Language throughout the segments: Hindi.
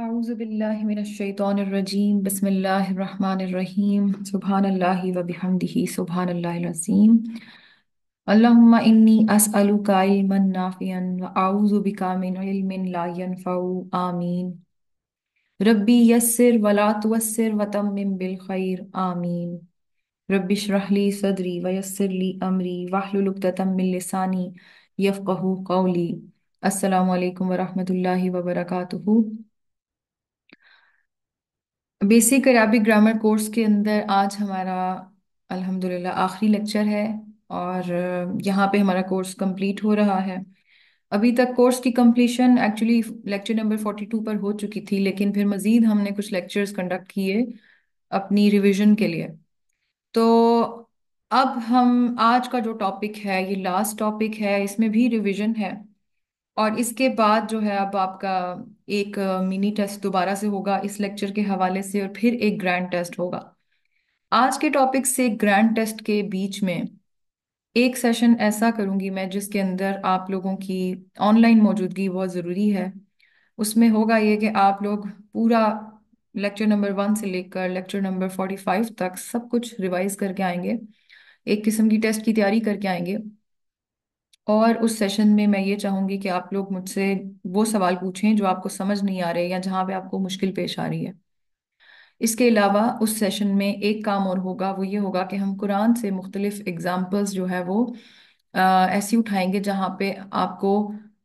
अज़बिल्लिमिनशैतरजीम बसमीम सुबहानल्ला वबिहमदिही सुबहानल्लाज़ीम अल्लाहुम्मा इन्नी असअलुका इल्मन नाफ़ियन व आऊज़ु बिका मिन इल्मिन ला यनफ़उ आमीन रब्बी यस्सिर वला तुवस्सिर वतम्मिम बिल खैर आमीन रब्बि श्रहली सदरी व यस्सिर ली अमरी वहलुल उक़दतम मिन लिसानी यफ़क़हु कौली अस्सलाम वालेकुम व रहमतुल्लाहि व बरकातुहू बेसिक अरबिक ग्रामर कोर्स के अंदर आज हमारा अल्हम्दुलिल्लाह आखिरी लेक्चर है और यहाँ पे हमारा कोर्स कंप्लीट हो रहा है अभी तक कोर्स की completion actually lecture number forty two पर हो चुकी थी लेकिन फिर मज़ीद हमने कुछ लेक्चर्स कंडक्ट किए अपनी रिवीजन के लिए तो अब हम आज का जो टॉपिक है ये लास्ट टॉपिक है इसमें भी रिवीजन है और इसके बाद जो है अब आपका एक मिनी टेस्ट दोबारा से होगा इस लेक्चर के हवाले से और फिर एक ग्रैंड टेस्ट होगा आज के टॉपिक से ग्रैंड टेस्ट के बीच में एक सेशन ऐसा करूंगी मैं जिसके अंदर आप लोगों की ऑनलाइन मौजूदगी बहुत ज़रूरी है उसमें होगा ये कि आप लोग पूरा लेक्चर नंबर वन से लेकर लेक्चर नंबर फोर्टी फाइव तक सब कुछ रिवाइज करके आएंगे एक किस्म की टेस्ट की तैयारी करके आएंगे और उस सेशन में मैं ये चाहूंगी कि आप लोग मुझसे वो सवाल पूछें जो आपको समझ नहीं आ रहे या जहां पे आपको मुश्किल पेश आ रही है इसके अलावा उस सेशन में एक काम और होगा वो ये होगा कि हम कुरान से मुख्तलिफ एग्जाम्पल्स जो है वो आ, ऐसी उठाएंगे जहां पे आपको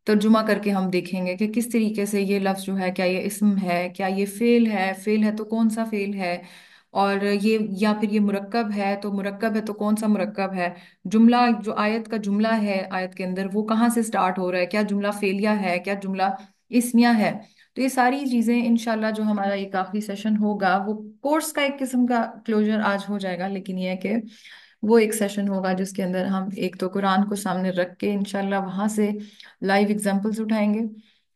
तर्जुमा करके हम देखेंगे कि किस तरीके से ये लफ्ज़ जो है क्या ये इसम है क्या ये फेल है फेल है तो कौन सा फेल है और ये या फिर ये मुरक्कब है तो मुरक्कब है तो कौन सा मुरक्कब है जुमला जो आयत का जुमला है आयत के अंदर वो कहाँ से स्टार्ट हो रहा है क्या जुमला फेलिया है क्या जुमला इसमिया है तो ये सारी चीज़ें इनशाला जो हमारा एक आखिरी सेशन होगा वो कोर्स का एक किस्म का क्लोजर आज हो जाएगा लेकिन यह है कि वो एक सेशन होगा जिसके अंदर हम एक तो कुरान को सामने रख के इनशाला वहां से लाइव एग्जाम्पल्स उठाएंगे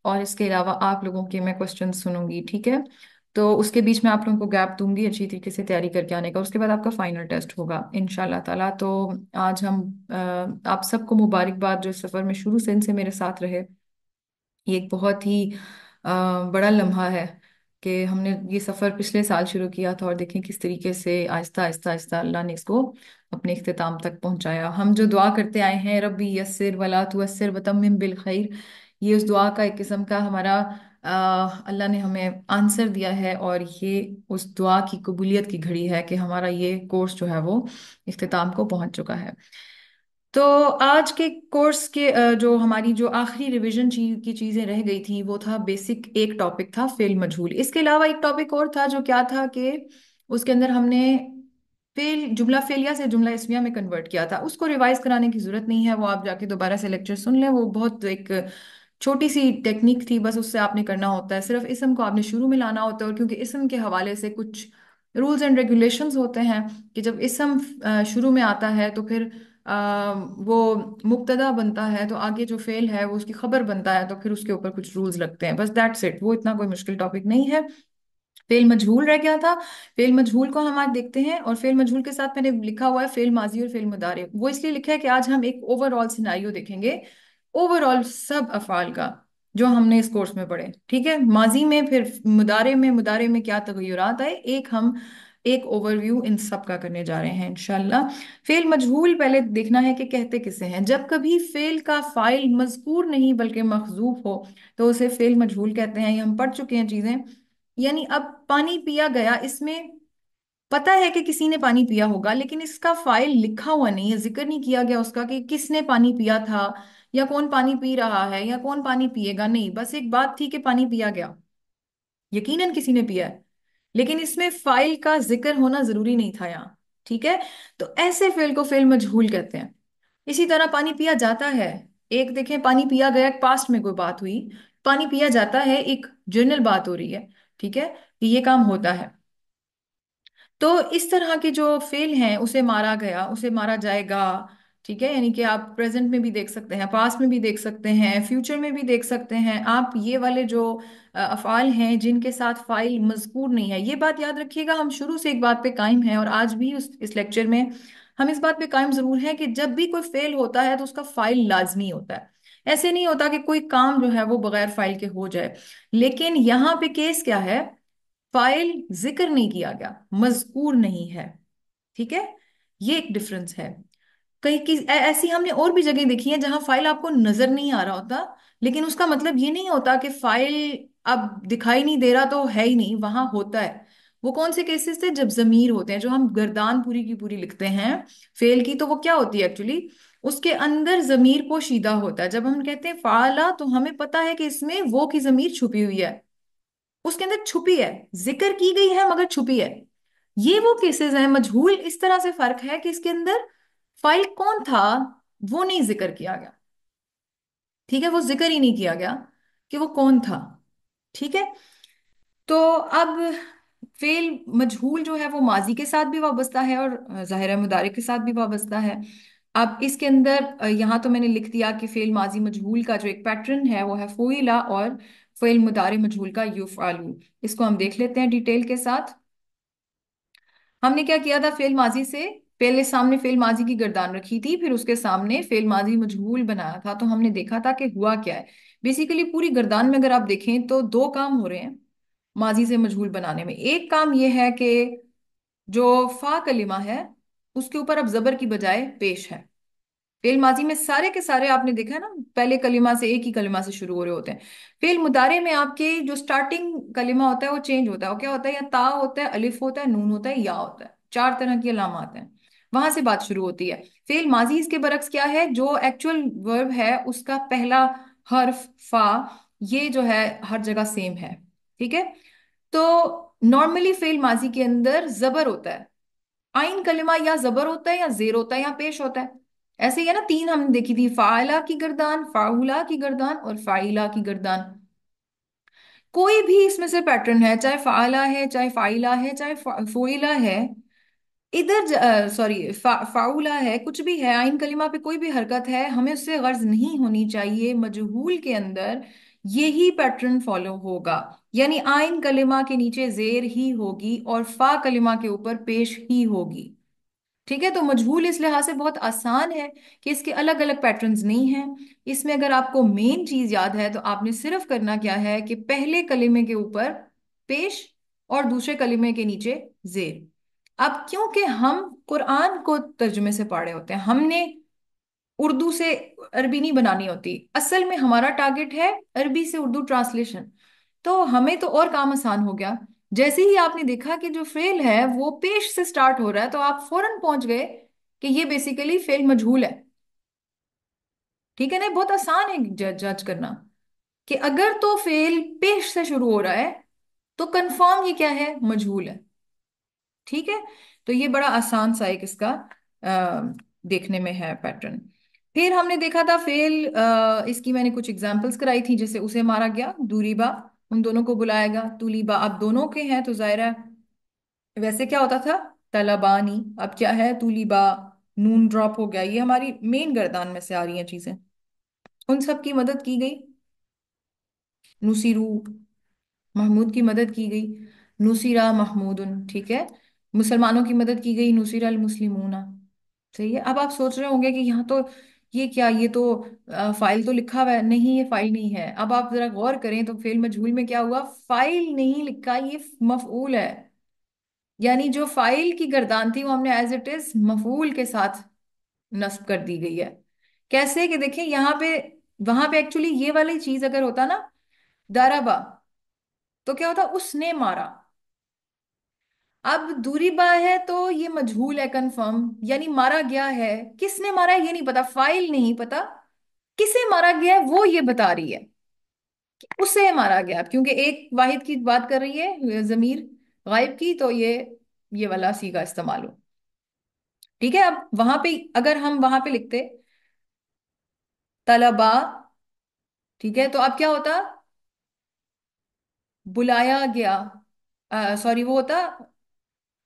और इसके अलावा आप लोगों के मैं क्वेश्चन सुनूंगी ठीक है तो उसके बीच में आप लोगों को गैप दूंगी अच्छी तरीके से तैयारी करके आने का उसके बाद आपका फाइनल टेस्ट होगा इन ताला तो आज हम आप सबको मुबारकबाद जो सफ़र में शुरू से इनसे मेरे साथ रहे ये एक बहुत ही बड़ा लम्हा है कि हमने ये सफ़र पिछले साल शुरू किया था और देखें किस तरीके से आहिस्ता आहिस्ता आहिस्ता अल्लाह ने इसको अपने अख्ताम तक पहुंचाया हम जो दुआ करते आए हैं रबी यसर वला तुअसर वतम्मिम बिल खैर ये उस दुआ का एक किस्म का हमारा अल्लाह ने हमें आंसर दिया है और ये उस दुआ की कबूलियत की घड़ी है कि हमारा ये कोर्स जो है वो अख्ताम को पहुंच चुका है तो आज के कोर्स के जो हमारी जो आखिरी रिवीजन चीज की चीज़ें रह गई थी वो था बेसिक एक टॉपिक था फेल मजहूल इसके अलावा एक टॉपिक और था जो क्या था कि उसके अंदर हमने फेल जुमला फेलिया से जुमला इसमिया में कन्वर्ट किया था उसको रिवाइज कराने की ज़रूरत नहीं है वो आप जाके दोबारा से लेक्चर सुन लें वो बहुत एक छोटी सी टेक्निक थी बस उससे आपने करना होता है सिर्फ इसम को आपने शुरू में लाना होता है और क्योंकि इसम के हवाले से कुछ रूल्स एंड रेगुलेशंस होते हैं कि जब इसम शुरू में आता है तो फिर वो मुक्तदा बनता है तो आगे जो फेल है वो उसकी खबर बनता है तो फिर उसके ऊपर कुछ रूल्स लगते हैं बस दैट्स इट वो इतना कोई मुश्किल टॉपिक नहीं है फेल मजहूल रह गया था फेल मजहूल को हम आज देखते हैं और फेल मजहूल के साथ मैंने लिखा हुआ है फेल माजी और फेल मुदारे वो इसलिए लिखा है कि आज हम एक ओवरऑल सिनारियो देखेंगे ओवरऑल सब अफाल का जो हमने इस कोर्स में पढ़े ठीक है माजी में फिर मुदारे में मुदारे में क्या तगैरात आए एक हम एक ओवरव्यू इन सब का करने जा रहे हैं इनशाला फेल मजहूल पहले देखना है कि कहते किसे हैं जब कभी फेल का फाइल मजकूर नहीं बल्कि मखजूफ हो तो उसे फेल मजहूल कहते हैं ये हम पढ़ चुके हैं चीजें यानी अब पानी पिया गया इसमें पता है कि किसी ने पानी पिया होगा लेकिन इसका फाइल लिखा हुआ नहीं है जिक्र नहीं किया गया उसका कि किसने पानी पिया था या कौन पानी पी रहा है या कौन पानी पिएगा नहीं बस एक बात थी कि पानी पिया गया यकीनन किसी ने पिया है लेकिन इसमें फाइल का जिक्र होना जरूरी नहीं था यहाँ ठीक है तो ऐसे फेल को फेल मजहूल कहते हैं इसी तरह पानी पिया जाता है एक देखें पानी पिया गया पास्ट में कोई बात हुई पानी पिया जाता है एक जनरल बात हो रही है ठीक है कि ये काम होता है तो इस तरह के जो फेल हैं उसे मारा गया उसे मारा जाएगा ठीक है यानी कि आप प्रेजेंट में भी देख सकते हैं पास में भी देख सकते हैं फ्यूचर में भी देख सकते हैं आप ये वाले जो अफ़ाल हैं जिनके साथ फ़ाइल मजकूर नहीं है ये बात याद रखिएगा हम शुरू से एक बात पे कायम हैं और आज भी उस इस लेक्चर में हम इस बात पे कायम ज़रूर हैं कि जब भी कोई फेल होता है तो उसका फ़ाइल लाजमी होता है ऐसे नहीं होता कि कोई काम जो है वो बगैर फ़ाइल के हो जाए लेकिन यहाँ पे केस क्या है फ़ाइल जिक्र नहीं किया गया मजकूर नहीं है ठीक है ये एक डिफरेंस है कई की ऐसी हमने और भी जगह देखी है जहां फाइल आपको नजर नहीं आ रहा होता लेकिन उसका मतलब ये नहीं होता कि फाइल अब दिखाई नहीं दे रहा तो है ही नहीं वहां होता है वो कौन से केसेस थे जब जमीर होते हैं जो हम गर्दान पूरी की पूरी लिखते हैं फेल की तो वो क्या होती है एक्चुअली उसके अंदर जमीर पोशीदा होता है जब हम कहते हैं फाला तो हमें पता है कि इसमें वो की जमीर छुपी हुई है उसके अंदर छुपी है जिक्र की गई है मगर छुपी है ये वो केसेस हैं मजहूल इस तरह से फर्क है कि इसके अंदर फाइल कौन था वो नहीं जिक्र किया गया ठीक है वो जिक्र ही नहीं किया गया कि वो कौन था ठीक है तो अब फेल मजहूल जो है वो माजी के साथ भी वाबस्ता है और ज़ाहिर मुदारे के साथ भी वाबस्ता है अब इसके अंदर यहां तो मैंने लिख दिया कि फेल माजी मजहूल का जो एक पैटर्न है वो है फोइला और फेल मुदारे मजहूल का यूफ आलू इसको हम देख लेते हैं डिटेल के साथ हमने क्या किया था फेल माजी से पहले सामने फेल माजी की गर्दान रखी थी फिर उसके सामने फेल माजी मजबूल बनाया था तो हमने देखा था कि हुआ क्या है बेसिकली पूरी गर्दान में अगर आप देखें तो दो काम हो रहे हैं माजी से मजबूल बनाने में एक काम यह है कि जो फा कलिमा है उसके ऊपर अब जबर की बजाय पेश है फेल माजी में सारे के सारे आपने देखा है ना पहले कलिमा से एक ही कलिमा से शुरू हो रहे होते हैं फेल मुदारे में आपके जो स्टार्टिंग कलिमा होता है वो चेंज होता है वो क्या होता है या ता होता है अलिफ होता है नून होता है या होता है चार तरह की अलामत हैं वहां से बात शुरू होती है फेल माजी इसके बरक्स क्या है जो एक्चुअल वर्ब है उसका पहला हर्फ फा ये जो है हर जगह सेम है ठीक है तो नॉर्मली फेल माजी के अंदर जबर होता है आइन कलिमा या जबर होता है या जेर होता है या पेश होता है ऐसे ही है ना तीन हमने देखी थी फाला की गर्दान फाउला की गर्दान और फाइला की गर्दान कोई भी इसमें से पैटर्न है चाहे फाला है चाहे फाइला है चाहे फोइला है इधर सॉरी फा, फाउला है कुछ भी है आइन कलिमा पे कोई भी हरकत है हमें उससे गर्ज नहीं होनी चाहिए मजहूल के अंदर यही पैटर्न फॉलो होगा यानी आइन कलिमा के नीचे जेर ही होगी और फा कलिमा के ऊपर पेश ही होगी ठीक है तो मजहूल इस लिहाज से बहुत आसान है कि इसके अलग अलग पैटर्न्स नहीं हैं इसमें अगर आपको मेन चीज याद है तो आपने सिर्फ करना क्या है कि पहले कलिमे के ऊपर पेश और दूसरे कलिमे के नीचे जेर अब क्योंकि हम कुरान को तर्जुमे से पढ़े होते हैं हमने उर्दू से अरबी नहीं बनानी होती असल में हमारा टारगेट है अरबी से उर्दू ट्रांसलेशन तो हमें तो और काम आसान हो गया जैसे ही आपने देखा कि जो फेल है वो पेश से स्टार्ट हो रहा है तो आप फौरन पहुंच गए कि ये बेसिकली फेल मजहूल है ठीक है ना बहुत आसान है जज करना कि अगर तो फेल पेश से शुरू हो रहा है तो कंफर्म ये क्या है मजहूल है ठीक है तो ये बड़ा आसान सा एक इसका देखने में है पैटर्न फिर हमने देखा था फेल इसकी मैंने कुछ एग्जाम्पल्स कराई थी जैसे उसे मारा गया दूरीबा उन दोनों को बुलाएगा तुलीबा अब दोनों के हैं तो जाहिर है वैसे क्या होता था तलाबानी अब क्या है तुलीबा नून ड्रॉप हो गया ये हमारी मेन गर्दान में से आ रही हैं चीजें उन सब की मदद की गई नुसीरू महमूद की मदद की गई नुसीरा महमूद ठीक है मुसलमानों की मदद की गई नुसीर अल मुस्लिमूना सही है अब आप सोच रहे होंगे कि यहाँ तो ये क्या ये तो आ, फाइल तो लिखा हुआ है नहीं ये फाइल नहीं है अब आप जरा गौर करें तो फेल मजहूल में क्या हुआ फाइल नहीं लिखा ये मफूल है यानी जो फाइल की गर्दान थी वो हमने एज इट इज मफूल के साथ नस्ब कर दी गई है कैसे कि देखें यहाँ पे वहां पे एक्चुअली ये वाली चीज अगर होता ना दरबा तो क्या होता उसने मारा अब दूरी बा है तो ये मजहूल है कंफर्म यानी मारा गया है किसने मारा है ये नहीं पता फाइल नहीं पता किसे मारा गया है वो ये बता रही है कि उसे मारा गया क्योंकि एक वाहिद की बात कर रही है जमीर गायब की तो ये ये वाला सी का इस्तेमाल हो ठीक है अब वहां पे अगर हम वहां पे लिखते तलबा ठीक है तो अब क्या होता बुलाया गया सॉरी वो होता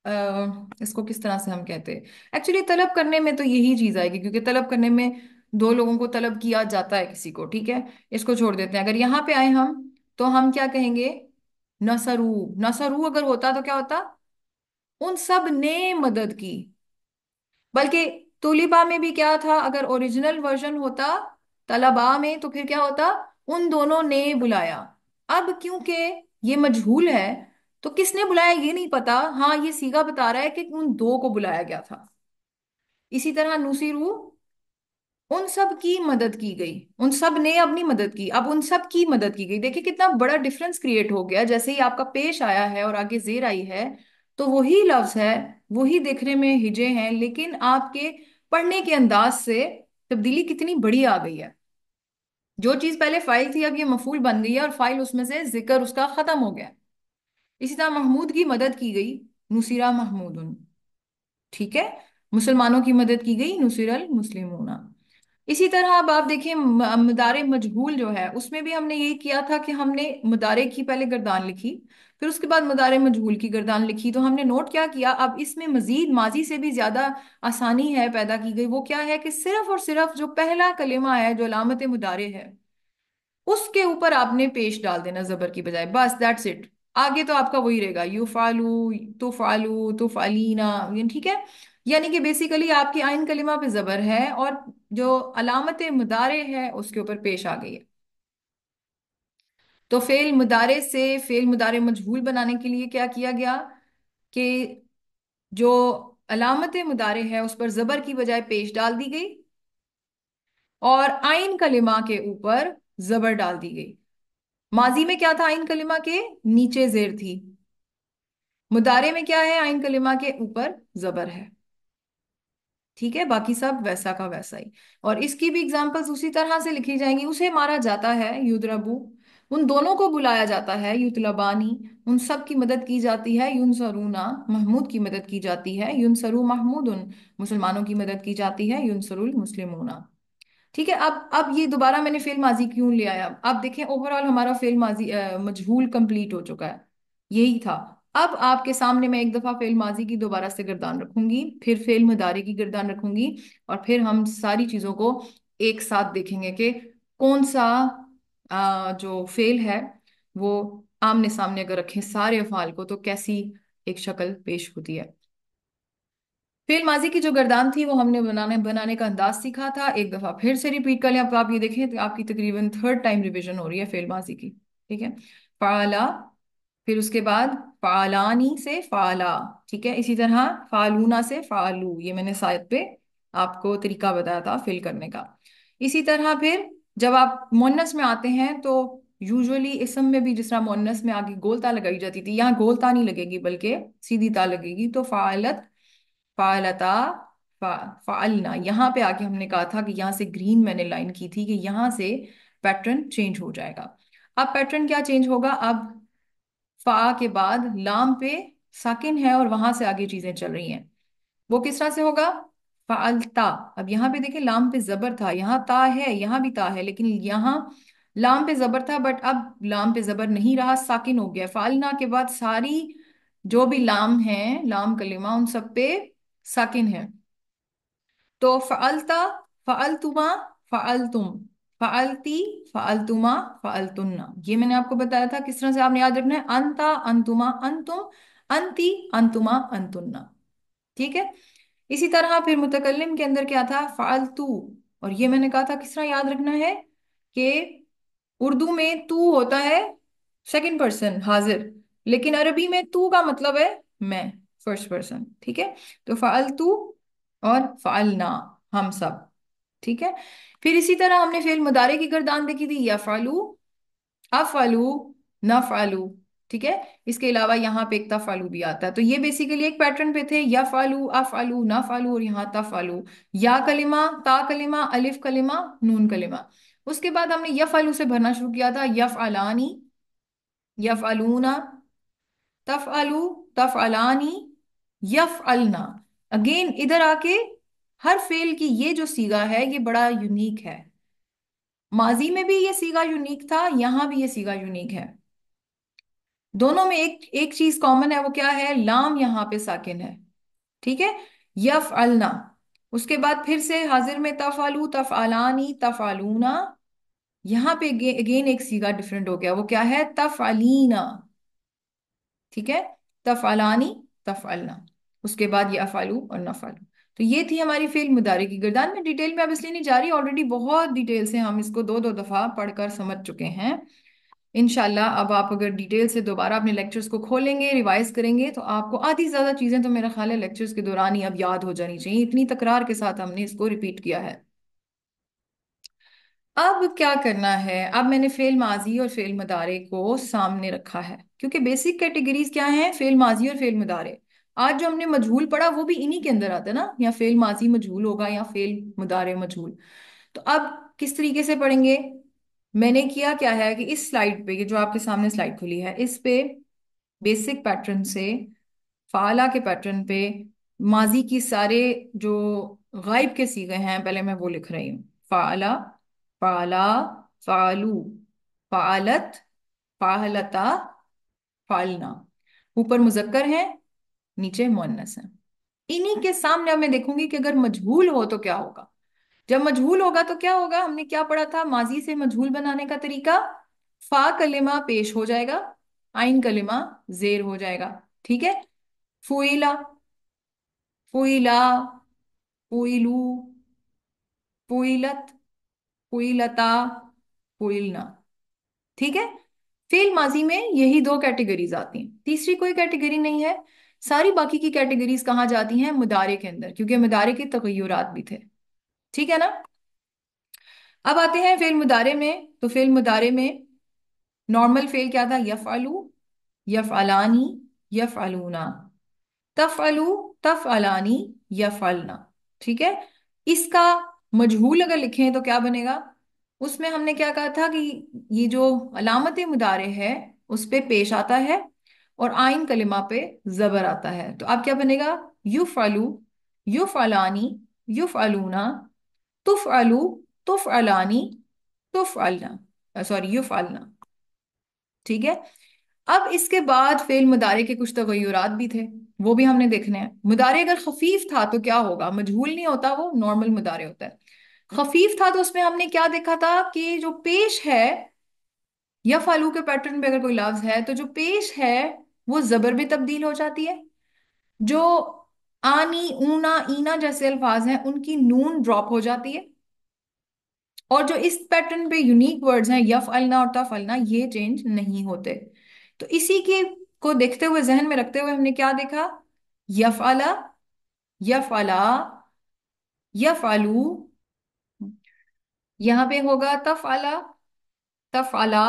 uh, इसको किस तरह से हम कहते हैं एक्चुअली तलब करने में तो यही चीज आएगी क्योंकि तलब करने में दो लोगों को तलब किया जाता है किसी को ठीक है इसको छोड़ देते हैं अगर यहाँ पे आए हम तो हम क्या कहेंगे नसरू नसरू अगर होता तो क्या होता उन सब ने मदद की बल्कि तुलिबा में भी क्या था अगर ओरिजिनल वर्जन होता तलबा में तो फिर क्या होता उन दोनों ने बुलाया अब क्योंकि ये मजहूल है तो किसने बुलाया ये नहीं पता हाँ ये सीगा बता रहा है कि उन दो को बुलाया गया था इसी तरह नूसी रू उन सब की मदद की गई उन सब ने अपनी मदद की अब उन सब की मदद की गई देखिए कितना बड़ा डिफरेंस क्रिएट हो गया जैसे ही आपका पेश आया है और आगे जेर आई है तो वही लफ्ज है वही देखने में हिजे हैं लेकिन आपके पढ़ने के अंदाज से तब्दीली कितनी बड़ी आ गई है जो चीज पहले फाइल थी अब ये मफूल बन गई है और फाइल उसमें से जिक्र उसका खत्म हो गया इसी तरह महमूद की मदद की गई नुसीरा महमूद ठीक है मुसलमानों की मदद की गई नुसरल मुस्लिम इसी तरह अब आप देखें मदारे मजहूल जो है उसमें भी हमने ये किया था कि हमने मदारे की पहले गर्दान लिखी फिर उसके बाद मदारे मजहूल की गर्दान लिखी तो हमने नोट क्या किया अब इसमें मजीद माजी से भी ज्यादा आसानी है पैदा की गई वो क्या है कि सिर्फ और सिर्फ जो पहला कलेमा है जो अलामत मदारे है उसके ऊपर आपने पेश डाल देना जबर की बजाय बस दैट्स इट आगे तो आपका वही रहेगा यू फालू तो फालू तो फालीना ठीक है यानी कि बेसिकली आपकी आयन कलिमा पे जबर है और जो अलामत मुदारे है उसके ऊपर पेश आ गई है तो फेल मुदारे से फेल मुदारे मजहूल बनाने के लिए क्या किया गया कि जो अलामत मुदारे है उस पर जबर की बजाय पेश डाल दी गई और आयन कलिमा के ऊपर जबर डाल दी गई माजी में क्या था आइन कलिमा के नीचे जेर थी मुदारे में क्या है आइन कलिमा के ऊपर जबर है ठीक है बाकी सब वैसा का वैसा ही और इसकी भी एग्जाम्पल्स उसी तरह से लिखी जाएंगी उसे मारा जाता है युद्रबू उन दोनों को बुलाया जाता है युतलबानी उन सब की मदद की जाती है युन सरूना महमूद की मदद की जाती है युन सरू महमूद उन मुसलमानों की मदद की जाती है यून सरुल मुस्लिमूना ठीक है अब अब ये दोबारा मैंने फेल माजी क्यों ले आया आप देखें ओवरऑल हमारा फेल माजी मजहूल कंप्लीट हो चुका है यही था अब आपके सामने मैं एक दफा फेल माजी की दोबारा से गर्दान रखूंगी फिर फेल मदारे की गर्दान रखूंगी और फिर हम सारी चीजों को एक साथ देखेंगे कि कौन सा आ, जो फेल है वो आमने सामने अगर रखें सारे अफाल को तो कैसी एक शक्ल पेश होती है फेल माजी की जो गर्दान थी वो हमने बनाने बनाने का अंदाज सीखा था एक दफा फिर से रिपीट कर लें अब आप ये देखें तो आपकी तकरीबन थर्ड टाइम रिवीजन हो रही है फेल माजी की ठीक है फाला फिर उसके बाद फालानी से फाला ठीक है इसी तरह फालूना से फालू ये मैंने शायद पे आपको तरीका बताया था फिल करने का इसी तरह फिर जब आप मोनस में आते हैं तो यूजुअली इसम में भी जिस तरह मोनस में आगे गोलता लगाई जाती थी यहाँ गोलता नहीं लगेगी बल्कि सीधी ता लगेगी तो फालत फ़ालता फ़ालना यहाँ पे आके हमने कहा था कि यहाँ से ग्रीन मैंने लाइन की थी कि यहां से पैटर्न चेंज हो जाएगा अब पैटर्न क्या चेंज होगा अब फा के बाद लाम पे साकिन है और वहां से आगे चीजें चल रही हैं वो किस तरह से होगा फालता अब यहाँ पे देखिए लाम पे जबर था यहां ता है यहाँ भी ता है लेकिन यहाँ लाम पे जबर था बट अब लाम पे जबर नहीं रहा साकिन हो गया फालना के बाद सारी जो भी लाम है लाम कलिमा उन सब पे साकिन है तो फ़अलता फ़अलतुमा फलतुम फलती फ़अलतुमा फ़अलतुन्ना ये मैंने आपको बताया था किस तरह से आपने याद रखना है अंता अंतुमा अंतुम अंति अंतुमा अंतुन्ना ठीक है इसी तरह फिर मुतकलम के अंदर क्या था फ़ालतू और ये मैंने कहा था किस तरह याद रखना है कि उर्दू में तू होता है सेकंड पर्सन हाजिर लेकिन अरबी में तू का मतलब है मैं फर्स्ट पर्सन ठीक है तो फ़ाल तू और फ़ाल ना हम सब ठीक है फिर इसी तरह हमने फेल मुदारे की गर्दान देखी थी या फालू अफालू न फालू ठीक है इसके अलावा यहाँ पे एक तफालू भी आता है तो ये बेसिकली एक पैटर्न पे थे या फालू अफालू ना फालू और यहाँ तफालू या कलिमा ता कलिमा अलिफ कलिमा नून कलिमा उसके बाद हमने यफ आलू से भरना शुरू किया था यफ अलानी यफ अलूना तफ अलू तफ अलानी यफ अलना अगेन इधर आके हर फेल की ये जो सीगा है ये बड़ा यूनिक है माजी में भी ये सीगा यूनिक था यहां भी ये सीगा यूनिक है दोनों में एक एक चीज कॉमन है वो क्या है लाम यहां पे साकिन है ठीक है यफ अलना उसके बाद फिर से हाजिर में तफ आलू तफ अलानी तफ आलूना यहां पर अगेन एक सीगा डिफरेंट हो गया वो क्या है तफ अलीना ठीक है तफ अलानी तफ अलना उसके बाद ये अफालू और नफालू तो ये थी हमारी फेल मुदारे की गर्दान में डिटेल में अब इसलिए नहीं जा रही ऑलरेडी बहुत डिटेल से हम इसको दो दो दफ़ा पढ़कर समझ चुके हैं इनशाला अब आप अगर डिटेल से दोबारा अपने लेक्चर्स को खोलेंगे रिवाइज करेंगे तो आपको आधी ज़्यादा चीज़ें तो मेरा ख्याल है लेक्चर्स के दौरान ही अब याद हो जानी चाहिए इतनी तकरार के साथ हमने इसको रिपीट किया है अब क्या करना है अब मैंने फेल माजी और फेल मदारे को सामने रखा है क्योंकि बेसिक कैटेगरीज क्या हैं फेल माजी और फेल मदारे आज जो हमने मजहूल पढ़ा वो भी इन्हीं के अंदर आता है ना या फेल माजी मजहूल होगा या फेल मुदारे मजहूल तो अब किस तरीके से पढ़ेंगे मैंने किया क्या है कि इस स्लाइड पे ये जो आपके सामने स्लाइड खुली है इस पे बेसिक पैटर्न से फाला के पैटर्न पे माजी की सारे जो गायब के सीगे हैं पहले मैं वो लिख रही हूँ फाला फाला फालू फालत फाहलता फालना ऊपर मुजक्कर हैं नीचे मोनस है इन्हीं के सामने मैं देखूंगी कि अगर मजहूल हो तो क्या होगा जब मजहूल होगा तो क्या होगा हमने क्या पढ़ा था माजी से मजहूल बनाने का तरीका फा कलिमा पेश हो जाएगा आइन कलिमा जेर हो जाएगा ठीक है फुइला फुइला फुलू फुलत फुलता फुलना ठीक है फेल माजी में यही दो कैटेगरीज आती हैं तीसरी कोई कैटेगरी नहीं है सारी बाकी की कैटेगरीज कहाँ जाती हैं मुदारे के अंदर क्योंकि मुदारे के तगैरत भी थे ठीक है ना अब आते हैं फेल मुदारे में तो फेल मुदारे में नॉर्मल फेल क्या था यफ अलू यफ अलानी यफ अलूना तफ अलू तफ अलानी यफ अलना ठीक है इसका मजहूल अगर लिखें तो क्या बनेगा उसमें हमने क्या कहा था कि ये जो अलामत मुदारे है उस पर पे पेश आता है और आइन कलिमा पे जबर आता है तो अब क्या बनेगा यू फालू यू फलानी यू फालूना तुफ अलू तुफ अलानी तुफ अलना सॉरी यू फालना ठीक है अब इसके बाद फेल मुदारे के कुछ तगैरात भी थे वो भी हमने देखने हैं मुदारे अगर खफीफ था तो क्या होगा मजहूल नहीं होता वो नॉर्मल मुदारे होता है खफीफ था तो उसमें हमने क्या देखा था कि जो पेश है या फालू के पैटर्न पे अगर कोई लफ्ज है तो जो पेश है वो जबर में तब्दील हो जाती है जो आनी ऊना ईना जैसे अल्फाज हैं उनकी नून ड्रॉप हो जाती है और जो इस पैटर्न पे यूनिक वर्ड्स हैं यफ अलना और तफ अलना ये चेंज नहीं होते तो इसी के को देखते हुए जहन में रखते हुए हमने क्या देखा यफ अला यफ अला यफ आलू यहां पे होगा तफ अला तफ अला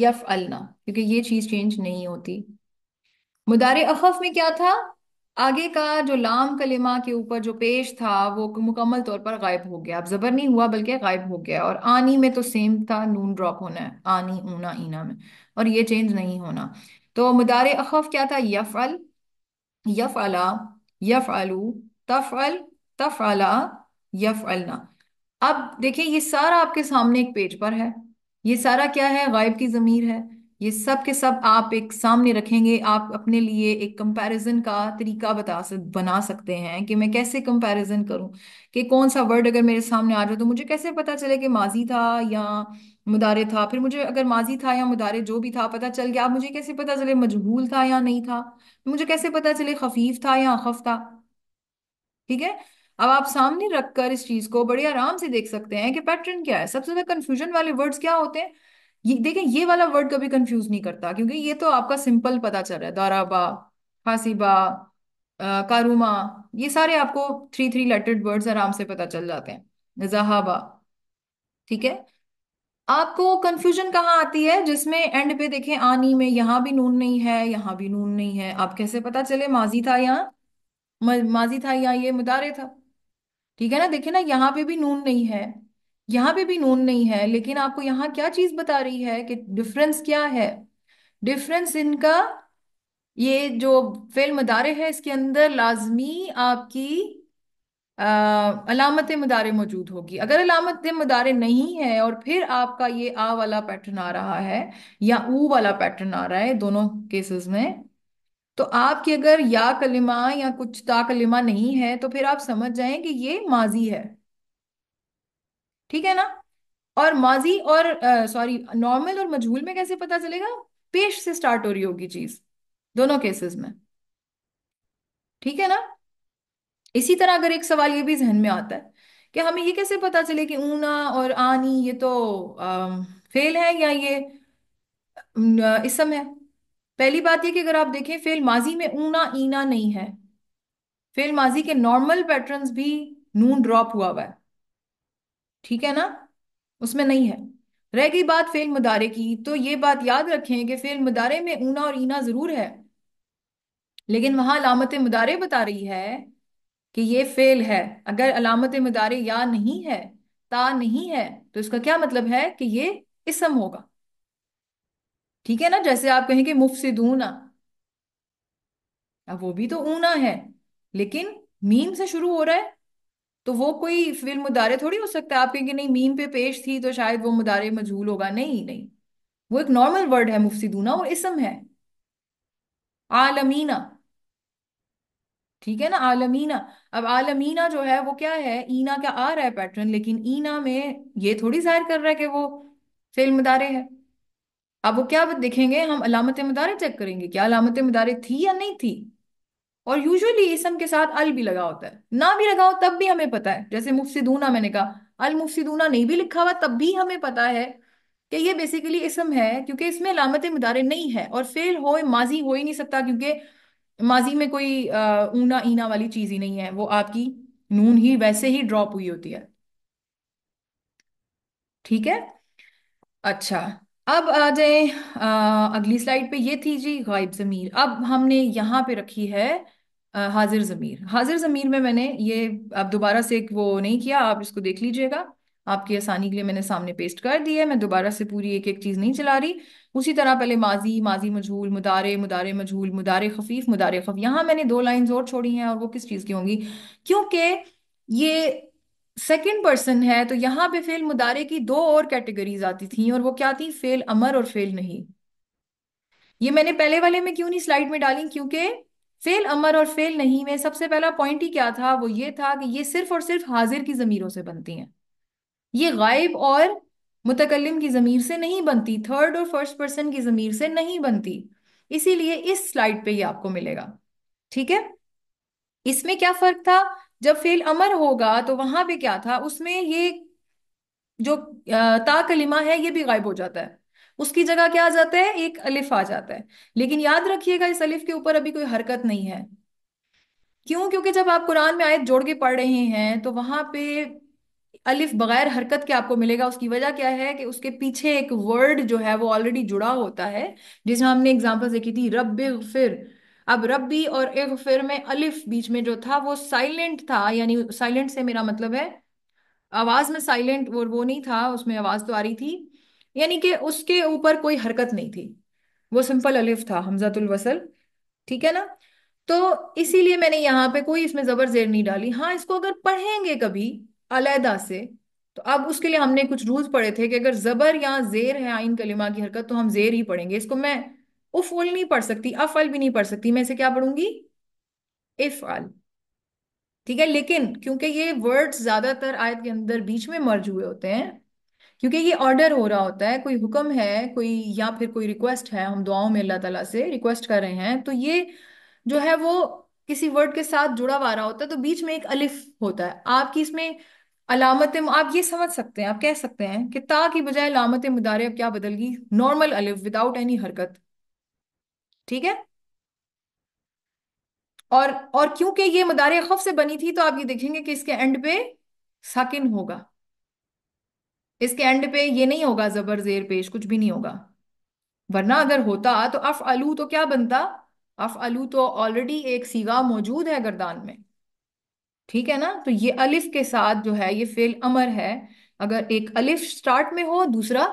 यफ अलना क्योंकि ये चीज चेंज नहीं होती मुदारे अखफ में क्या था आगे का जो लाम कलिमा के ऊपर जो पेश था वो मुकम्मल तौर पर गायब हो गया अब जबर नहीं हुआ बल्कि गायब हो गया और आनी में तो सेम था नून ड्रॉप होना है आनी ऊना ईना में और ये चेंज नहीं होना तो मुदार अखफ क्या था यफ अल यफ अला यफ अलू तफ अल तफ अला यफ अलना अब देखिये ये सारा आपके सामने एक पेज पर है ये सारा क्या है गायब की ज़मीर है ये सब के सब आप एक सामने रखेंगे आप अपने लिए एक कंपैरिजन का तरीका बता सक बना सकते हैं कि मैं कैसे कंपैरिजन करूं कि कौन सा वर्ड अगर मेरे सामने आ रहा तो मुझे कैसे पता चले कि माजी था या मुदारे था फिर मुझे अगर माजी था या मुदारे जो भी था पता चल गया आप मुझे कैसे पता चले मजबूल था या नहीं था मुझे कैसे पता चले खफीफ था या अखफ था ठीक है अब आप सामने रखकर इस चीज को बड़े आराम से देख सकते हैं कि पैटर्न क्या है सबसे ज्यादा कंफ्यूजन वाले वर्ड्स क्या होते हैं ये देखें ये वाला वर्ड कभी कंफ्यूज नहीं करता क्योंकि ये तो आपका सिंपल पता चल रहा है दाराबा हासिबा कारूमा ये सारे आपको थ्री थ्री लेटर्ड वर्ड्स आराम से पता चल जाते हैं जहाबा ठीक है आपको कंफ्यूजन कहाँ आती है जिसमें एंड पे देखें आनी में यहां भी नून नहीं है यहां भी नून नहीं है आप कैसे पता चले माजी था यहाँ माजी था या ये मुदारे था ठीक है ना देखिए ना यहाँ पे भी नून नहीं है यहाँ पे भी नून नहीं है लेकिन आपको यहाँ क्या चीज बता रही है कि डिफरेंस क्या है डिफरेंस इनका ये जो फेल मदारे है इसके अंदर लाजमी आपकी अः अलामत मदारे मौजूद होगी अगर अलामत मदारे नहीं है और फिर आपका ये आ वाला पैटर्न आ रहा है या ऊ वाला पैटर्न आ रहा है दोनों केसेस में तो आपकी अगर या कलिमा या कुछ ता कलिमा नहीं है तो फिर आप समझ जाएं कि ये माजी है ठीक है ना और माजी और सॉरी नॉर्मल और मजहूल में कैसे पता चलेगा पेश से स्टार्ट हो रही होगी चीज दोनों केसेस में ठीक है ना इसी तरह अगर एक सवाल ये भी जहन में आता है कि हमें ये कैसे पता चले कि ऊना और आनी ये तो आ, फेल है या ये इसम है पहली बात यह कि अगर आप देखें फेल माजी में ऊना ईना नहीं है फेल माजी के नॉर्मल पैटर्न्स भी नून ड्रॉप हुआ हुआ है ठीक है ना उसमें नहीं है रह गई बात फेल मदारे की तो ये बात याद रखें कि फेल मदारे में ऊना और ईना जरूर है लेकिन वहां अलामत मदारे बता रही है कि ये फेल है अगर अलामत मदारे या नहीं है ता नहीं है तो इसका क्या मतलब है कि ये इसम होगा ठीक है ना जैसे आप कहेंगे मुफसिद ऊना अब वो भी तो ऊना है लेकिन मीम से शुरू हो रहा है तो वो कोई फिर मुदारे थोड़ी हो सकता है आप कहेंगे नहीं मीम पे पेश थी तो शायद वो मुदारे मजहूल होगा नहीं नहीं वो एक नॉर्मल वर्ड है मुफसिदूना वो इसम है आलमीना ठीक है ना आलमीना अब आलमीना जो है वो क्या है ईना का आ रहा है पैटर्न लेकिन ईना में ये थोड़ी जाहिर कर रहा है कि वो फिल्म दारे है अब वो क्या देखेंगे हम अलामत मदारे चेक करेंगे क्या अलामत मदारे थी या नहीं थी और यूजुअली इसम के साथ अल भी लगा होता है ना भी लगा हो तब भी हमें पता है जैसे मुफसिदूना मैंने कहा अल मुफसिदूना नहीं भी लिखा हुआ तब भी हमें पता है कि ये बेसिकली इसम है क्योंकि इसमें अलामत मदारे नहीं है और फेल हो माजी हो ही नहीं सकता क्योंकि माजी में कोई आ, ऊना ईना वाली चीज ही नहीं है वो आपकी नून ही वैसे ही ड्रॉप हुई होती है ठीक है अच्छा अब आ जाए अगली स्लाइड पे ये थी जी गायब ज़मीर अब हमने यहाँ पे रखी है आ, हाजिर ज़मीर हाजिर ज़मीर में मैंने ये अब दोबारा से एक वो नहीं किया आप इसको देख लीजिएगा आपकी आसानी के लिए मैंने सामने पेस्ट कर दी है मैं दोबारा से पूरी एक एक चीज़ नहीं चला रही उसी तरह पहले माजी माजी मजहूल मुदारे मुदारे मजहूल मुदारे खफीफ मुदारे खफ यहाँ मैंने दो लाइन और छोड़ी हैं और वो किस चीज़ की होंगी क्योंकि ये सेकेंड पर्सन है तो यहाँ पे फेल मुदारे की दो और कैटेगरीज आती थी और वो क्या थी फेल अमर और फेल नहीं ये मैंने पहले वाले में क्यों नहीं स्लाइड में डाली क्योंकि फेल अमर और फेल नहीं में सबसे पहला पॉइंट ही क्या था वो ये था कि ये सिर्फ और सिर्फ हाजिर की जमीरों से बनती हैं ये गायब और मुतकलम की जमीर से नहीं बनती थर्ड और फर्स्ट पर्सन की जमीर से नहीं बनती इसीलिए इस स्लाइड पे ये आपको मिलेगा ठीक है इसमें क्या फर्क था जब फेल अमर होगा तो वहां पे क्या था उसमें ये जो ता कलिमा है ये भी गायब हो जाता है उसकी जगह क्या आ जाता है एक अलिफ आ जाता है लेकिन याद रखिएगा इस अलिफ के ऊपर अभी कोई हरकत नहीं है क्यों क्योंकि जब आप कुरान में आयत जोड़ के पढ़ रहे हैं तो वहां पे अलिफ बगैर हरकत के आपको मिलेगा उसकी वजह क्या है कि उसके पीछे एक वर्ड जो है वो ऑलरेडी जुड़ा होता है जिसमें हमने एग्जाम्पल देखी थी रब फिर अब रब्बी और इगफिर में अलिफ बीच में जो था वो साइलेंट था यानी साइलेंट से मेरा मतलब है आवाज में साइलेंट वो वो नहीं था उसमें आवाज तो आ रही थी यानी कि उसके ऊपर कोई हरकत नहीं थी वो सिंपल अलिफ था हमजातुल वसल ठीक है ना तो इसीलिए मैंने यहाँ पे कोई इसमें जबर जेर नहीं डाली हाँ इसको अगर पढ़ेंगे कभी अलहदा से तो अब उसके लिए हमने कुछ रूल्स पढ़े थे कि अगर जबर या जेर है आइन कलिमा की हरकत तो हम जेर ही पढ़ेंगे इसको मैं उफुल नहीं पढ़ सकती अफल भी नहीं पढ़ सकती मैं इसे क्या पढ़ूंगी इफअल ठीक है लेकिन क्योंकि ये वर्ड्स ज्यादातर आयत के अंदर बीच में मर्ज हुए होते हैं क्योंकि ये ऑर्डर हो रहा होता है कोई हुक्म है कोई या फिर कोई रिक्वेस्ट है हम दुआओं में अल्लाह ताला से रिक्वेस्ट कर रहे हैं तो ये जो है वो किसी वर्ड के साथ जुड़ा हुआ रहा होता है तो बीच में एक अलिफ होता है आपकी इसमें अलामत आप ये समझ सकते हैं आप कह सकते हैं कि ता की बजाय अलामत मुदारे अब क्या बदलगी नॉर्मल अलिफ विदाउट एनी हरकत ठीक है और और क्योंकि ये मदार खफ से बनी थी तो आप ये देखेंगे कि इसके एंड पे साकिन होगा इसके एंड पे ये नहीं होगा जबर जेर पेश कुछ भी नहीं होगा वरना अगर होता तो अफ अलू तो क्या बनता अफ अलू तो ऑलरेडी एक सीगा मौजूद है गर्दान में ठीक है ना तो ये अलिफ के साथ जो है ये फेल अमर है अगर एक अलिफ स्टार्ट में हो दूसरा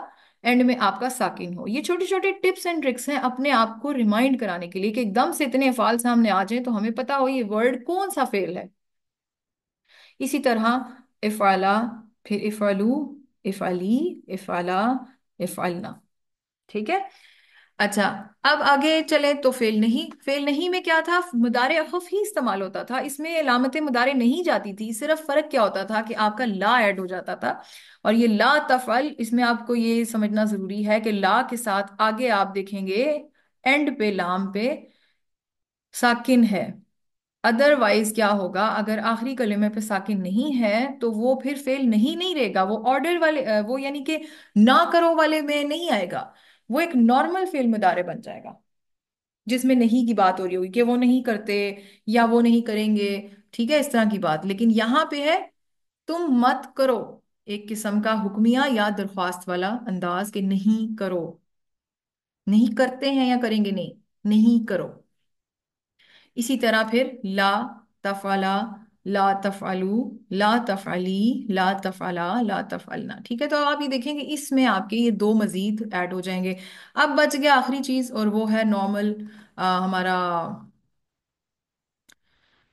एंड में आपका साकिन हो ये छोटे छोटे टिप्स एंड ट्रिक्स हैं अपने आप को रिमाइंड कराने के लिए कि एकदम से इतने अफाल सामने आ जाए तो हमें पता हो ये वर्ड कौन सा फेल है इसी तरह इफ़ाला फिर इफ़ालू इफ़ाली इफ़ाला इफ़ालना ठीक है अच्छा अब आगे चले तो फेल नहीं फेल नहीं में क्या था मुदारे अखफ ही इस्तेमाल होता था इसमें अलामतें मुदारे नहीं जाती थी सिर्फ फर्क क्या होता था कि आपका ला ऐड हो जाता था और ये ला तफल इसमें आपको ये समझना जरूरी है कि ला के साथ आगे आप देखेंगे एंड पे लाम पे साकिन है अदरवाइज क्या होगा अगर आखिरी कलमे पे साकिन नहीं है तो वो फिर फेल नहीं नहीं रहेगा वो ऑर्डर वाले वो यानी कि ना करो वाले में नहीं आएगा वो एक नॉर्मल फिल्म अदारे बन जाएगा जिसमें नहीं की बात हो रही होगी कि वो नहीं करते या वो नहीं करेंगे ठीक है इस तरह की बात लेकिन यहां पे है तुम मत करो एक किस्म का हुक्मिया या दरख्वास्त वाला अंदाज कि नहीं करो नहीं करते हैं या करेंगे नहीं नहीं करो इसी तरह फिर ला तफला ला अलू ला अली ला अला ला अलना ठीक है तो आप ये देखेंगे इसमें आपके ये दो मज़ीद ऐड हो जाएंगे अब बच गया आखिरी चीज़ और वो है नॉर्मल हमारा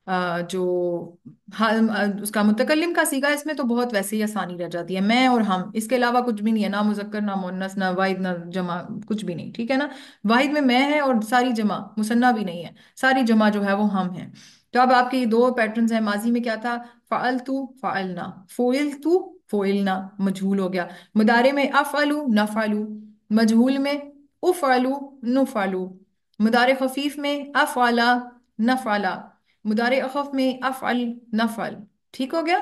आ, जो हम उसका मुतकलम का सीखा इसमें तो बहुत वैसे ही आसानी रह जाती है मैं और हम इसके अलावा कुछ भी नहीं है ना मुजक्कर ना मोनस ना वाहिद ना जमा कुछ भी नहीं ठीक है ना वाहिद में मैं है और सारी जमा मुसन्ना भी नहीं है सारी जमा जो है वो हम हैं तो अब आपके ये दो पैटर्न है माजी में क्या था फ़ाल तू फ़ालना फ़ोइल तू ना मजहूल हो गया मुदारे में अफ़ालू फालू मजहूल में उफ़ालू नुफ़ालू मुदारे खफीफ में न फाला मुदारे अखफ में न फल ठीक हो गया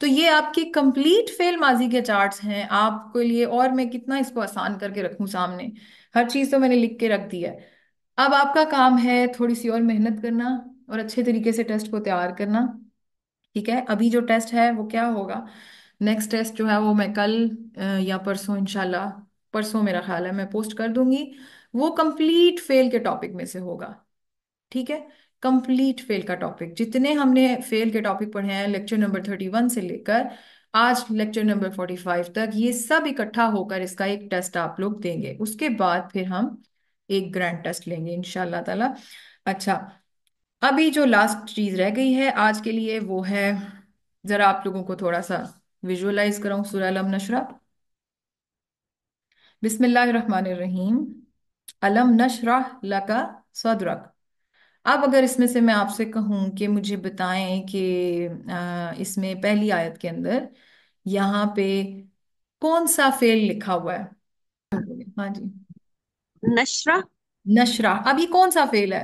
तो ये आपके कंप्लीट फेल माजी के चार्ट्स हैं आपके लिए और मैं कितना इसको आसान करके रखूं सामने हर चीज तो मैंने लिख के रख दी है अब आपका काम है थोड़ी सी और मेहनत करना और अच्छे तरीके से टेस्ट को तैयार करना ठीक है अभी जो टेस्ट है वो क्या होगा नेक्स्ट टेस्ट जो है वो मैं कल या परसों इनशाला परसों मेरा ख्याल है मैं पोस्ट कर दूंगी वो कंप्लीट फेल के टॉपिक में से होगा ठीक है कंप्लीट फेल का टॉपिक जितने हमने फेल के टॉपिक पढ़े हैं लेक्चर नंबर थर्टी वन से लेकर आज लेक्चर नंबर फोर्टी फाइव तक ये सब इकट्ठा होकर इसका एक टेस्ट आप लोग देंगे उसके बाद फिर हम एक ग्रैंड टेस्ट लेंगे इनशाला अच्छा अभी जो लास्ट चीज रह गई है आज के लिए वो है जरा आप लोगों को थोड़ा सा विजुअलाइज कराऊं सूरह अलम नशरा बिस्मिल्लाहिर्रहमानिर्रहीम अलम नशरा लका सदरक अब अगर इसमें से मैं आपसे कहूं कि मुझे बताएं कि इसमें पहली आयत के अंदर यहाँ पे कौन सा फेल लिखा हुआ है हाँ जी नशरा नशरा अभी कौन सा फेल है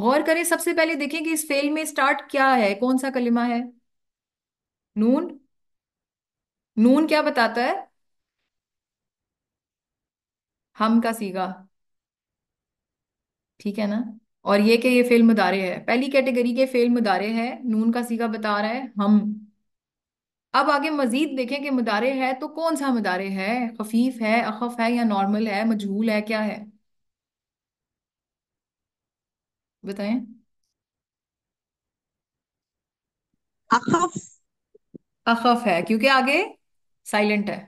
गौर करें सबसे पहले देखें कि इस फेल में स्टार्ट क्या है कौन सा कलिमा है नून नून क्या बताता है हम का सीगा ठीक है ना और ये क्या ये फेल मुदारे है पहली कैटेगरी के फेल मुदारे है नून का सीगा बता रहा है हम अब आगे मजीद देखें कि मुदारे है तो कौन सा मुदारे है खफीफ है अखफ है या नॉर्मल है मजहूल है क्या है बताएं अखफ अखफ है क्योंकि आगे साइलेंट है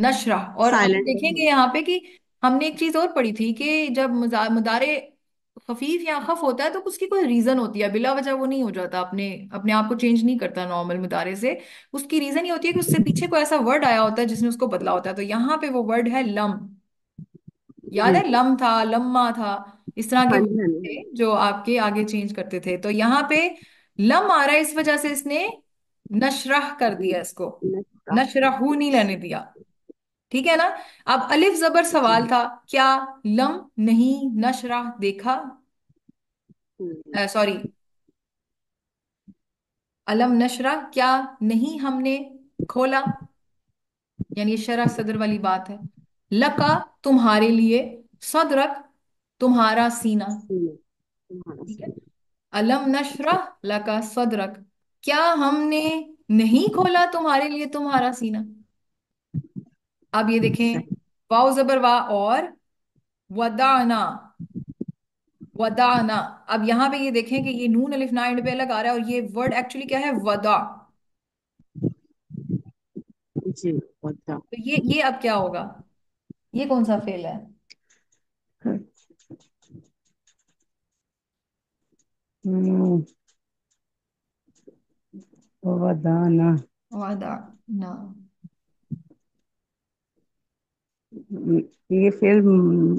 नशरा और हम साइलेंट देखेंगे यहाँ पे कि हमने एक चीज और पढ़ी थी कि जब मुदारे खफीफ या खफ होता है तो उसकी कोई रीजन होती है बिला वजह वो नहीं हो जाता अपने अपने आप को चेंज नहीं करता नॉर्मल मुदारे से उसकी रीजन ये होती है कि उससे पीछे कोई ऐसा वर्ड आया होता है जिसने उसको बदला होता है तो यहाँ पे वो वर्ड है लम याद है हम्म। लम था लम्मा था इस तरह के हाँ जी हाँ जी थे जो आपके आगे चेंज करते थे तो यहाँ पे लम आ रहा है इस वजह से इसने नशरह कर दिया इसको नक्शा, नशरहू नहीं लेने दिया ठीक है ना अब अलिफ जबर सवाल हम्म। था क्या लम नहीं नशरह देखा सॉरी हम्म। अलम नशरह क्या नहीं हमने खोला यानी ये शरह सदर वाली बात है लका तुम्हारे लिए सदरक तुम्हारा सीना ठीक है अलम नशरह लका सदरक क्या हमने नहीं खोला तुम्हारे लिए तुम्हारा सीना अब ये देखें वाओ जबर वा और वदाना वदाना अब यहां पे ये देखें कि ये नून अलिफ एंड पे अलग आ रहा है और ये वर्ड एक्चुअली क्या है वदा जी वदा तो ये ये अब क्या होगा ये कौन सा फेल है वदाना hmm. वदाना ये फिल्म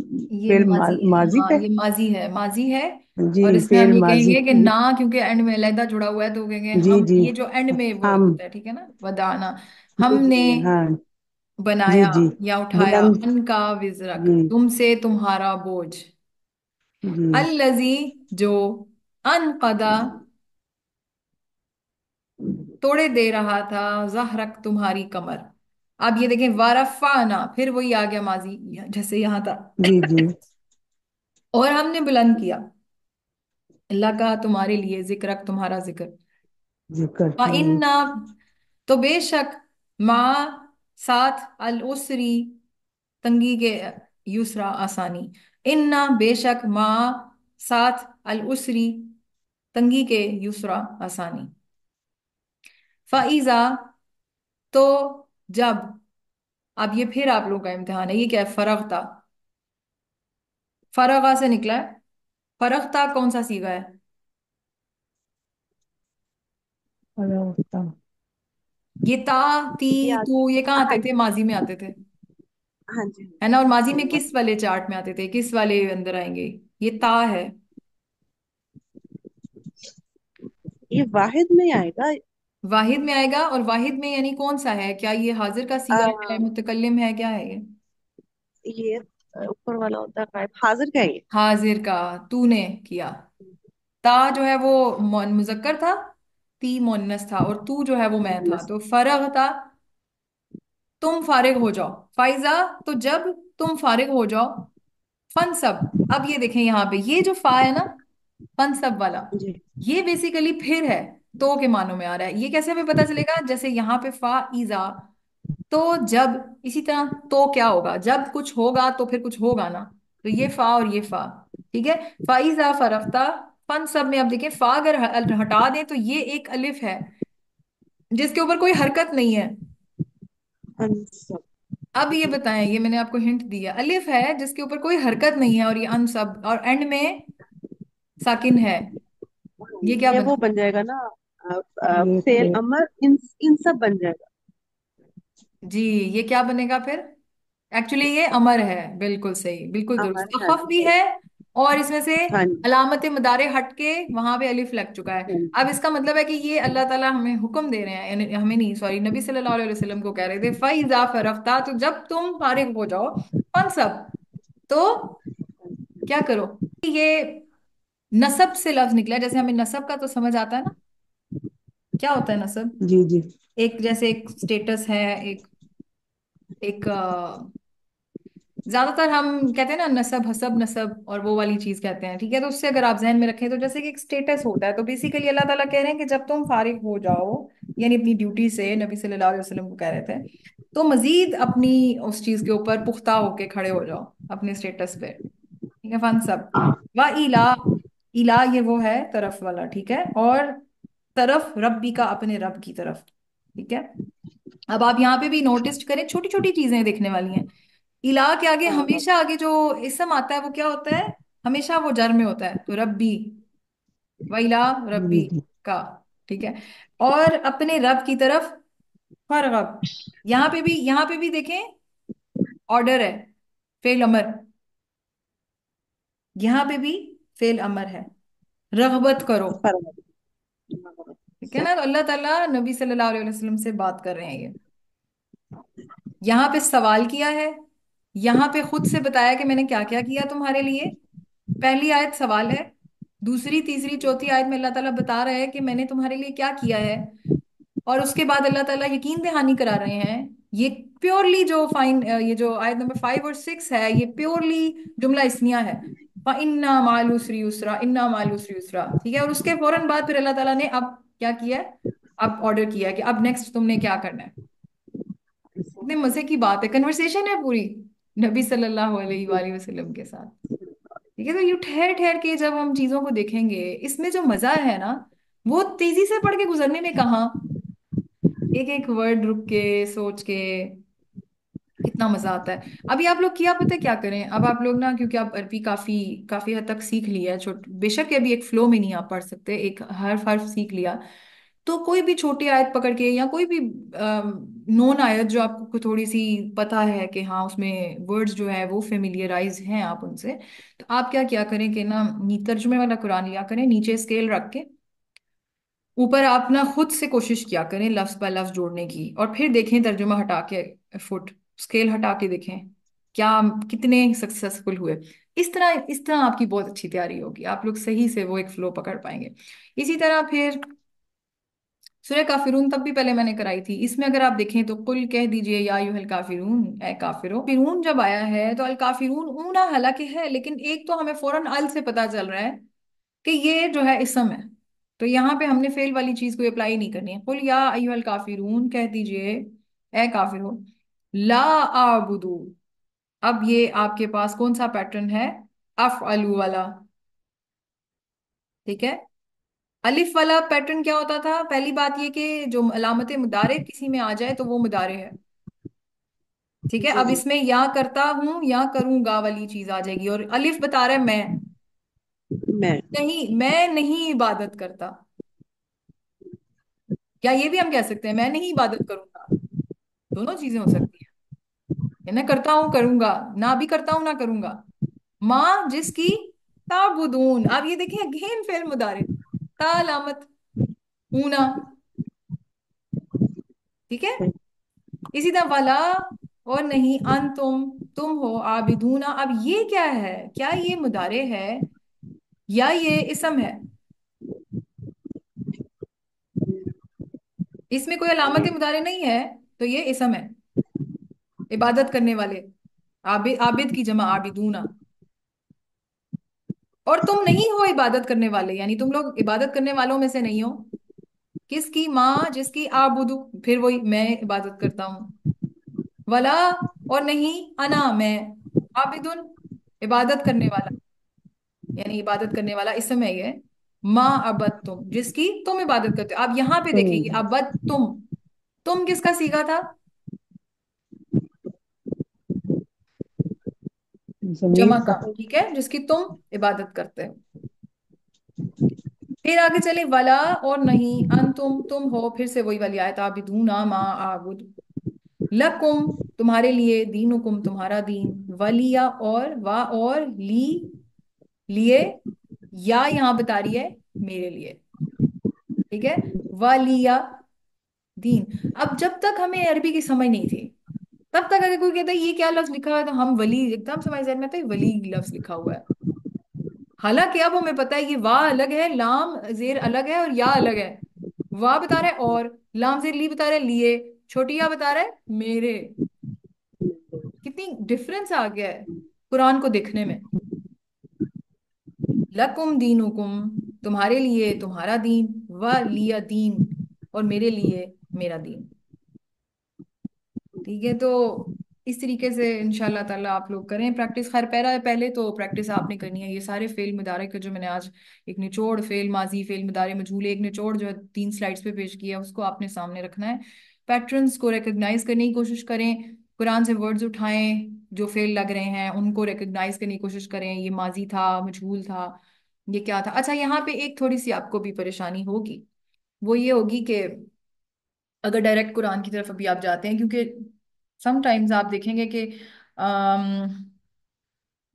फिल्म माजी, है हाँ, ये माजी है माजी है जी और इसमें हम ये कहेंगे कि ना क्योंकि एंड में अलहदा जुड़ा हुआ है तो कहेंगे जी हम जी ये जो एंड में वो हम होता है ठीक है ना वदाना हमने हाँ जी बनाया जी या उठाया बुलंद उनका विजरक तुमसे तुम्हारा बोझ जी अल्लजी जो अनकदा तोड़े दे रहा था जहरक तुम्हारी कमर आप ये देखें वारफाना फिर वही आ गया माजी जैसे यहां था जी जी और हमने बुलंद किया अल्लाह का तुम्हारे लिए जिक्र तुम्हारा जिक्र जिक्र इन्ना तो बेशक माँ साथ अल उसरी तंगी के यूसरा आसानी इन्ना बेशक माँ साथ अल उसरी तंगी के यूसरा आसानी फ़ाइज़ा तो जब अब ये फिर आप लोगों का इम्तिहान है ये क्या है फरगता फरगा से निकला है फरगता कौन सा सीगा है ये ता ती तू ये कहाँ आते हाँ। थे माजी में आते थे हाँ जी है ना और माजी में किस वाले चार्ट में आते थे किस वाले अंदर आएंगे ये ता है ये हम्म। वाहिद में आएगा वाहिद में आएगा और वाहिद में यानी कौन सा है क्या ये हाजिर का सीधा सीगा है मुतकल्लिम है क्या है ये ये ऊपर वाला होता है हाजिर का ये हाजिर का तूने किया ता जो है वो मुजक्कर था ती मोनस था और तू जो है वो मैं था तो फरग था तुम फारिग हो जाओ फाइजा तो जब तुम फारिग हो जाओ फन सब अब ये देखें यहाँ पे ये जो फा है ना सब वाला ये बेसिकली फिर है तो के मानों में आ रहा है ये कैसे हमें पता चलेगा जैसे यहाँ पे फा ईजा तो जब इसी तरह तो क्या होगा जब कुछ होगा तो फिर कुछ होगा ना तो ये फा और ये फा ठीक है फाइजा फरफ्ता फन सब में आप देखें फा अगर हटा दें तो ये एक अलिफ है जिसके ऊपर कोई हरकत नहीं है अब ये बताएं ये मैंने आपको हिंट दिया अलिफ है जिसके ऊपर कोई हरकत नहीं है और ये अन सब और एंड में साकिन है ये क्या ये वो बन जाएगा ना फेल तो अमर इन इन सब बन जाएगा जी ये क्या बनेगा फिर एक्चुअली ये अमर है बिल्कुल सही बिल्कुल दुरुस्त अमर है हाँ भी है और इसमें से हाँ जी अलामत मदारे हट के वहां पे अलिफ लग चुका है हाँ अब इसका मतलब है कि ये अल्लाह ताला हमें हुक्म दे रहे हैं यानी हमें नहीं सॉरी नबी सल्लल्लाहु अलैहि वसल्लम को कह रहे थे फैजा फरफ्ता तो जब तुम फारिग हो जाओ पन सब तो क्या करो ये नसब से लफ्ज निकला जैसे हमें नसब का तो समझ आता है ना क्या होता है नसब जी जी एक जैसे एक स्टेटस है एक एक ज्यादातर हम कहते हैं ना नसब हसब नसब और वो वाली चीज कहते हैं ठीक है तो उससे अगर आप जहन में रखें तो जैसे कि एक स्टेटस होता है तो बेसिकली अल्लाह ताला कह रहे हैं कि जब तुम फारिग हो जाओ यानी अपनी ड्यूटी से नबी सल्लल्लाहु अलैहि वसल्लम को कह रहे थे तो मजीद अपनी उस चीज के ऊपर पुख्ता होके खड़े हो जाओ अपने स्टेटस पे ठीक है फन सब हाँ। वाह इला इला ये वो है तरफ वाला ठीक है और तरफ रब्बी का अपने रब की तरफ ठीक है अब आप यहाँ पे भी नोटिस करें छोटी छोटी चीजें देखने वाली हैं इला के आगे हमेशा आगे जो इसम आता है वो क्या होता है हमेशा वो जर में होता है तो रब्बी इला रब्बी हम्म। का ठीक है और अपने रब की तरफ रब यहाँ पे भी यहाँ पे भी देखें ऑर्डर है फेल अमर यहाँ पे भी फेल अमर है रगबत करो ठीक है ना तो अल्लाह ताला नबी सल्लल्लाहु अलैहि वसल्लम से बात कर रहे हैं ये यहाँ पे सवाल किया है यहाँ पे खुद से बताया कि मैंने क्या क्या किया तुम्हारे लिए पहली आयत सवाल है दूसरी तीसरी चौथी आयत में अल्लाह ताला बता रहा है कि मैंने तुम्हारे लिए क्या किया है और उसके बाद अल्लाह ताला यकीन दहानी करा रहे हैं ये प्योरली जो फाइन ये जो आयत नंबर फाइव और सिक्स है ये प्योरली जुमला इसनिया है इन्ना मालूसरी उसरा इन्ना मालूसरी उसरा ठीक है और उसके फौरन बाद फिर अल्लाह ताला ने अब क्या किया अब ऑर्डर किया कि अब नेक्स्ट तुमने क्या करना है इतने मजे की बात है कन्वर्सेशन है पूरी नबी सल्लल्लाहु अलैहि वसल्लम के साथ ठीक है तो यू ठहर ठहर के जब हम चीजों को देखेंगे इसमें जो मजा है ना वो तेजी से पढ़ के गुजरने में कहा एक एक वर्ड रुक के सोच के कितना मजा आता है अभी आप लोग किया पता है क्या करें अब आप लोग ना क्योंकि आप अरबी काफी काफी हद तक सीख लिया है छोट बेशक अभी एक फ्लो में नहीं आप पढ़ सकते एक हर्फ हर्फ सीख लिया तो कोई भी छोटी आयत पकड़ के या कोई भी नोन आयत जो आपको थोड़ी सी पता है कि हाँ उसमें वर्ड्स जो है वो फेमिलियराइज हैं आप उनसे तो आप क्या क्या करें कि ना तर्जुमे वाला कुरान लिया करें नीचे स्केल रख के ऊपर आप ना खुद से कोशिश किया करें लफ्ज बाय लफ्ज जोड़ने की और फिर देखें तर्जुमा हटा के फुट स्केल हटा के देखें क्या कितने सक्सेसफुल हुए इस तरह इस तरह आपकी बहुत अच्छी तैयारी होगी आप लोग सही से वो एक फ्लो पकड़ पाएंगे इसी तरह फिर सूर्य काफिरून तब भी पहले मैंने कराई थी इसमें अगर आप देखें तो कुल कह दीजिए या यूहल काफिरून ए काफिर फिरून जब आया है तो अल काफिरून ऊना हालांकि है लेकिन एक तो हमें फौरन अल से पता चल रहा है कि ये जो है इसम है तो यहाँ पे हमने फेल वाली चीज को अप्लाई नहीं करनी है कुल या अल काफिरून कह दीजिए ए काफिर ला आबुदू अब ये आपके पास कौन सा पैटर्न है अफ अलू वाला ठीक है अलिफ वाला पैटर्न क्या होता था पहली बात ये कि जो अलामत मुदारे किसी में आ जाए तो वो मुदारे है ठीक है अब इसमें या करता हूं या करूंगा वाली चीज आ जाएगी और अलिफ बता रहा है मैं मैं नहीं मैं नहीं इबादत करता क्या ये भी हम कह सकते हैं मैं नहीं इबादत करूंगा दोनों चीजें हो सकती है मैं करता हूं करूंगा ना भी करता हूं ना करूंगा माँ जिसकी ताबुदून आप ये देखें अगेन फेल मुदारे तालामत ऊना ठीक है इसी तरह वाला और नहीं अन तुम तुम हो आबिदूना अब ये क्या है क्या ये मुदारे है या ये इसम है इसमें कोई अलामत मुदारे नहीं है तो ये इसम है इबादत करने वाले आबि, आबिद की जमा आबिदूना और तुम नहीं हो इबादत करने वाले यानी तुम लोग इबादत करने वालों में से नहीं हो किसकी माँ जिसकी आबुदू फिर वही मैं इबादत करता हूं वला और नहीं अना मैं आबिदुन इबादत करने वाला यानी इबादत करने वाला इस समय ये माँ अबद तुम जिसकी तुम इबादत करते हो आप यहाँ पे देखेंगे हम्म। अबद तुम तुम किसका सीखा था जमा का ठीक है जिसकी तुम इबादत करते हो फिर आगे चले वला और नहीं अन तुम तुम हो फिर से वही वाली आयत आबिदूना मा आबुद लकुम तुम्हारे लिए दीनुकुम तुम्हारा दीन वलिया और वा और ली लिए या यहाँ बता रही है मेरे लिए ठीक है वलिया दीन अब जब तक हमें अरबी की समझ नहीं थी तब तक अगर कोई कहता है ये क्या लफ्ज लिखा हुआ है तो हम वली एकदम समझ में आता है वली लफ्ज लिखा हुआ है हालांकि अब हमें पता है ये वाह अलग है लाम जेर अलग है और या अलग है वाह बता रहे और लाम जेर ली बता रहे लिए छोटी या बता रहे मेरे कितनी डिफरेंस आ गया है कुरान को देखने में लकुम दीन हुकुम तुम्हारे लिए तुम्हारा दीन व लिया दीन और मेरे लिए मेरा दीन ठीक है तो इस तरीके से इनशाला ताला आप लोग करें प्रैक्टिस खैर पैरा है पहले तो प्रैक्टिस आपने करनी है ये सारे फेल मदारे के जो मैंने आज एक निचोड़ फेल माजी फेल मदारे मजहूले एक निचोड़ जो है तीन स्लाइड्स पे पेश किया उसको आपने सामने रखना है पैटर्न्स को रिकग्नाइज करने की कोशिश करें कुरान से वर्ड्स उठाएं जो फेल लग रहे हैं उनको रिकग्नाइज करने की कोशिश करें ये माजी था मझूल था ये क्या था अच्छा यहाँ पे एक थोड़ी सी आपको भी परेशानी होगी वो ये होगी कि अगर डायरेक्ट कुरान की तरफ अभी आप जाते हैं क्योंकि समटाइम्स आप देखेंगे कि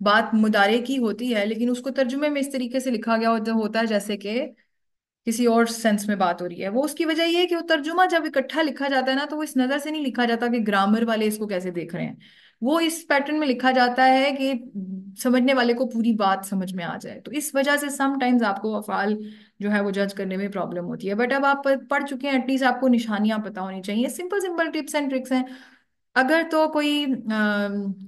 बात मुदारे की होती है लेकिन उसको तर्जुमे में इस तरीके से लिखा गया होता होता है जैसे कि किसी और सेंस में बात हो रही है वो उसकी वजह ये है कि वो तर्जुमा जब इकट्ठा लिखा जाता है ना तो वो इस नज़र से नहीं लिखा जाता कि ग्रामर वाले इसको कैसे देख रहे हैं वो इस पैटर्न में लिखा जाता है कि समझने वाले को पूरी बात समझ में आ जाए तो इस वजह से समटाइम्स आपको अफाल जो है वो जज करने में प्रॉब्लम होती है बट अब आप पढ़ चुके हैं एटलीस्ट आपको निशानियां पता होनी चाहिए simple simple tips and tricks हैं अगर तो कोई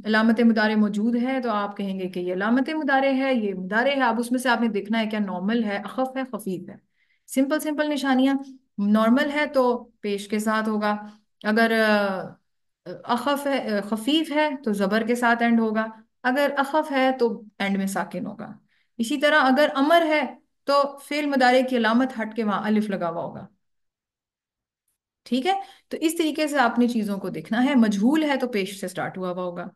अलामत मुदारे मौजूद है तो आप कहेंगे कि ये अलामत मुदारे है ये मुदारे है अब उसमें से आपने देखना है क्या नॉर्मल है अखफ है खफीफ है सिंपल सिंपल निशानियां नॉर्मल है तो पेश के साथ होगा अगर अखफ है खफीफ है तो ज़बर के साथ एंड होगा अगर अखफ है तो एंड में साकिन होगा इसी तरह अगर अमर है तो फेल मदारे की अलामत हट के वहां अलिफ लगा हुआ होगा ठीक है तो इस तरीके से आपने चीजों को देखना है मजहूल है तो पेश से स्टार्ट हुआ हुआ होगा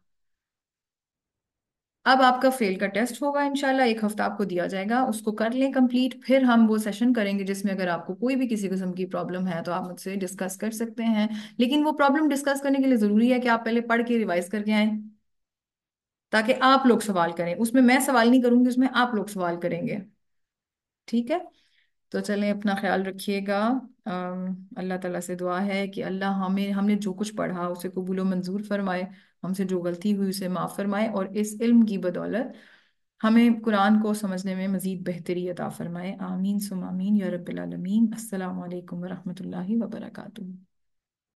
अब आपका फेल का टेस्ट होगा इनशाला एक हफ्ता आपको दिया जाएगा उसको कर लें कंप्लीट फिर हम वो सेशन करेंगे जिसमें अगर आपको कोई भी किसी किस्म की प्रॉब्लम है तो आप मुझसे डिस्कस कर सकते हैं लेकिन वो प्रॉब्लम डिस्कस करने के लिए ज़रूरी है कि आप पहले पढ़ के रिवाइज करके आए ताकि आप लोग सवाल करें उसमें मैं सवाल नहीं करूंगी उसमें आप लोग सवाल करेंगे ठीक है तो चलें अपना ख्याल रखिएगा अल्लाह ताला से दुआ है कि अल्लाह हमें हमने जो कुछ पढ़ा उसे कबूल व मंजूर फरमाए हमसे जो गलती हुई उसे माफ़ फरमाए और इस इल्म की बदौलत हमें कुरान को समझने में मज़ीद बेहतरी अता फरमाए आमीन सुम आमीन या रब्बिल आलमीन अस्सलाम वालेकुम रहमतुल्लाहि व बरकातुहू